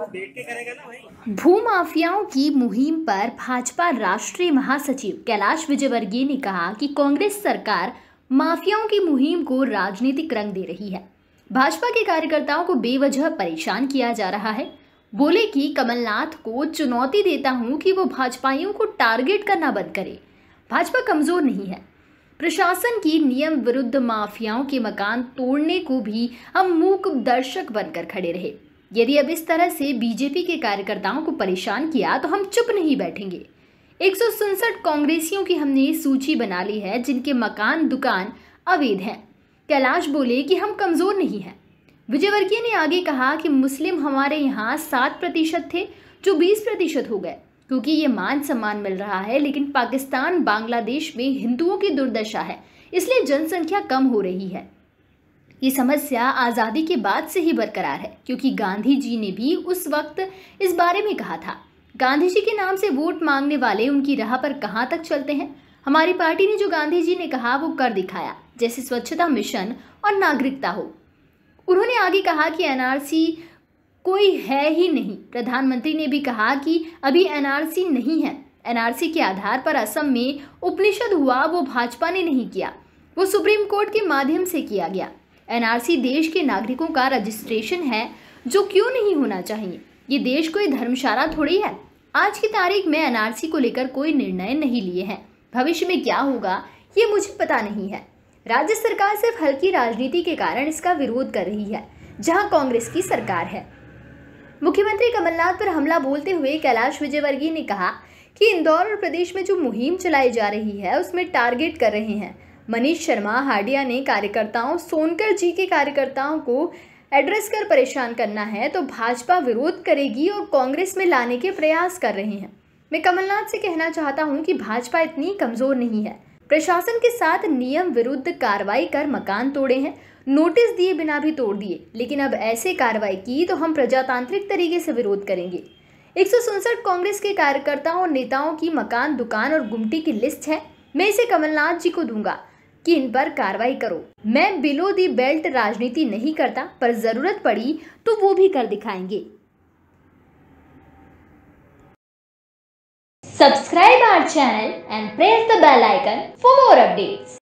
भू माफियाओं की मुहिम पर भाजपा राष्ट्रीय महासचिव कैलाश विजयवर्गीय ने कहा कि कांग्रेस सरकार माफियाओं की मुहिम को राजनीतिक रंग दे रही है भाजपा के कार्यकर्ताओं को बेवजह परेशान किया जा रहा है बोले कि कमलनाथ को चुनौती देता हूं कि वो भाजपाइयों को टारगेट करना बंद करे भाजपा कमजोर नहीं है प्रशासन की नियम विरुद्ध माफियाओं के मकान तोड़ने को भी हम मूक दर्शक बनकर खड़े रहे यदि अब इस तरह से बीजेपी के कार्यकर्ताओं को परेशान किया तो हम चुप नहीं बैठेंगे एक कांग्रेसियों की हमने सूची बना ली है जिनके मकान दुकान अवैध हैं कैलाश बोले कि हम कमज़ोर नहीं हैं विजयवर्गीय ने आगे कहा कि मुस्लिम हमारे यहाँ सात प्रतिशत थे जो बीस प्रतिशत हो गए क्योंकि ये मान सम्मान मिल रहा है लेकिन पाकिस्तान बांग्लादेश में हिंदुओं की दुर्दशा है इसलिए जनसंख्या कम हो रही है ये समस्या आज़ादी के बाद से ही बरकरार है क्योंकि गांधी जी ने भी उस वक्त इस बारे में कहा था गांधी जी के नाम से वोट मांगने वाले उनकी राह पर कहाँ तक चलते हैं हमारी पार्टी ने जो गांधी जी ने कहा वो कर दिखाया जैसे स्वच्छता मिशन और नागरिकता हो उन्होंने आगे कहा कि एनआरसी कोई है ही नहीं प्रधानमंत्री ने भी कहा कि अभी एनआरसी नहीं है एनआरसी के आधार पर असम में उपनिषद हुआ वो भाजपा ने नहीं किया वो सुप्रीम कोर्ट के माध्यम से किया गया एनआरसी देश के नागरिकों का रजिस्ट्रेशन है जो क्यों नहीं होना चाहिए ये देश कोई धर्मशाला थोड़ी है आज की तारीख में एनआरसी को लेकर कोई निर्णय नहीं लिए हैं भविष्य में क्या होगा ये मुझे पता नहीं है राज्य सरकार सिर्फ हल्की राजनीति के कारण इसका विरोध कर रही है जहाँ कांग्रेस की सरकार है मुख्यमंत्री कमलनाथ पर हमला बोलते हुए कैलाश विजयवर्गीय ने कहा कि इंदौर और प्रदेश में जो मुहिम चलाई जा रही है उसमें टारगेट कर रहे हैं मनीष शर्मा हाडिया ने कार्यकर्ताओं सोनकर जी के कार्यकर्ताओं को एड्रेस कर परेशान करना है तो भाजपा विरोध करेगी और कांग्रेस में लाने के प्रयास कर रहे हैं मैं कमलनाथ से कहना चाहता हूं कि भाजपा इतनी कमज़ोर नहीं है प्रशासन के साथ नियम विरुद्ध कार्रवाई कर मकान तोड़े हैं नोटिस दिए बिना भी तोड़ दिए लेकिन अब ऐसे कार्रवाई की तो हम प्रजातांत्रिक तरीके से विरोध करेंगे एक कांग्रेस के कार्यकर्ताओं और नेताओं की मकान दुकान और गुमटी की लिस्ट है मैं इसे कमलनाथ जी को दूंगा कि इन पर कार्रवाई करो मैं बिलो दी बेल्ट राजनीति नहीं करता पर जरूरत पड़ी तो वो भी कर दिखाएंगे subscribe our channel and press the bell icon for more updates